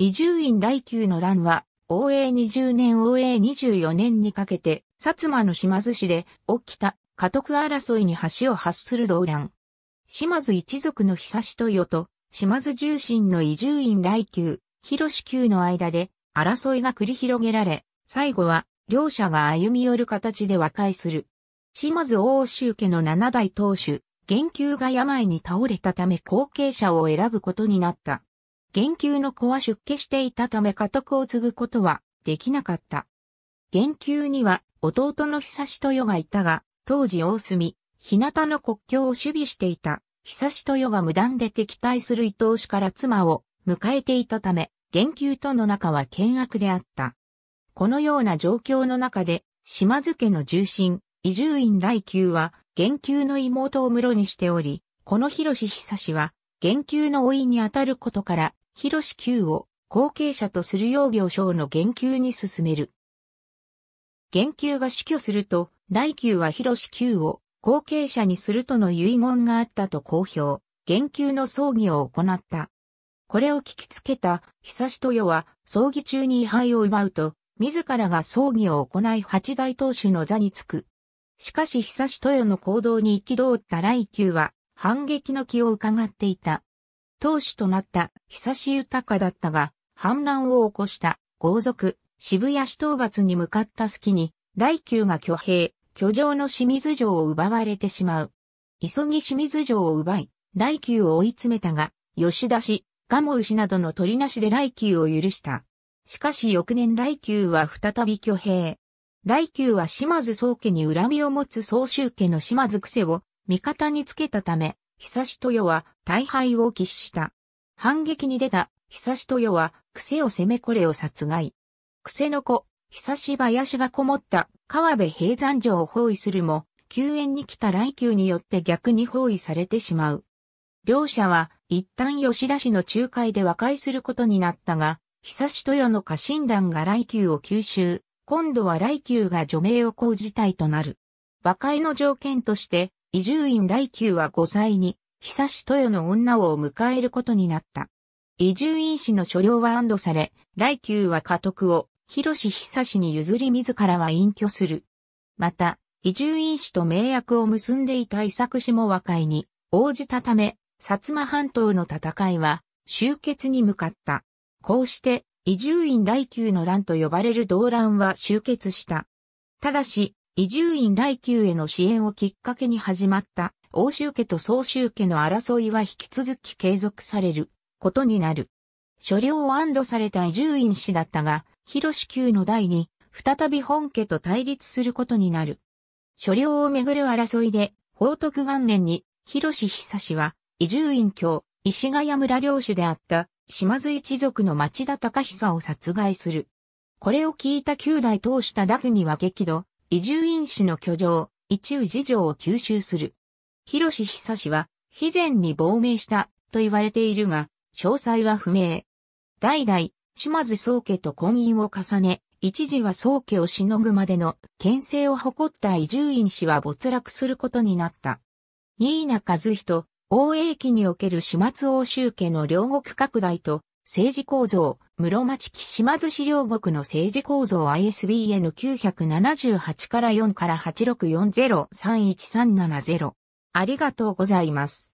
伊住院来宮の乱は、応永20年応永24年にかけて、薩摩の島津市で起きた家督争いに橋を発する動乱。島津一族の久し豊と、島津重臣の伊住院来宮、広志宮の間で争いが繰り広げられ、最後は両者が歩み寄る形で和解する。島津大州家の七代当主、元宮が病に倒れたため後継者を選ぶことになった。言及の子は出家していたため家督を継ぐことはできなかった。言及には弟の久し世がいたが、当時大隅、日向の国境を守備していた、久し世が無断で敵対する伊藤氏から妻を迎えていたため、言及との仲は険悪であった。このような状況の中で、島津家の重臣、伊集院来宮は、言及の妹を室にしており、この広志久氏は、言及の老いにあたることから、広志九を後継者とするよう病床の言及に進める。言及が死去すると、来九は広志九を後継者にするとの遺言があったと公表、言及の葬儀を行った。これを聞きつけた、久し豊は、葬儀中に位牌を奪うと、自らが葬儀を行い八大当主の座につく。しかし久し豊の行動に憤った来九は、反撃の気を伺っていた。当主となった久し豊だったが、反乱を起こした豪族、渋谷市討伐に向かった隙に、雷宮が挙兵、居城の清水城を奪われてしまう。急ぎ清水城を奪い、雷宮を追い詰めたが、吉田氏、蒲牛などの取りなしで雷宮を許した。しかし翌年雷宮は再び挙兵。雷宮は島津宗家に恨みを持つ総集家の島津癖を味方につけたため、久し豊は大敗を喫した。反撃に出た、久し豊は、癖を攻めこれを殺害。癖の子、久し林がこもった川辺平山城を包囲するも、救援に来た雷球によって逆に包囲されてしまう。両者は一旦吉田氏の仲介で和解することになったが、久し豊の家臣団が雷球を吸収、今度は雷球が除名を講じたいとなる。和解の条件として、伊集院来宮は5歳に、久し豊の女を迎えることになった。伊集院氏の所領は安堵され、来宮は家督を、広志久しに譲り自らは隠居する。また、伊集院氏と名役を結んでいた伊作氏も和解に応じたため、薩摩半島の戦いは終結に向かった。こうして、伊集院来宮の乱と呼ばれる動乱は終結した。ただし、伊集院来宮への支援をきっかけに始まった欧州家と総州家の争いは引き続き継続されることになる。所領を安堵された伊集院氏だったが、広志宮の代に再び本家と対立することになる。所領をめぐる争いで、宝徳元年に広志久氏は伊集院教、石ヶ谷村領主であった島津一族の町田隆久を殺害する。これを聞いた九代当主忠国は激怒、伊集院氏の居城、伊中事情を吸収する。広志久氏は、肥前に亡命したと言われているが、詳細は不明。代々、島津宗家と婚姻を重ね、一時は宗家をしのぐまでの牽制を誇った伊集院氏は没落することになった。新名和人、大英期における始末欧州家の両国拡大と、政治構造、室町木島津市両国の政治構造 ISBN 978から4から864031370。ありがとうございます。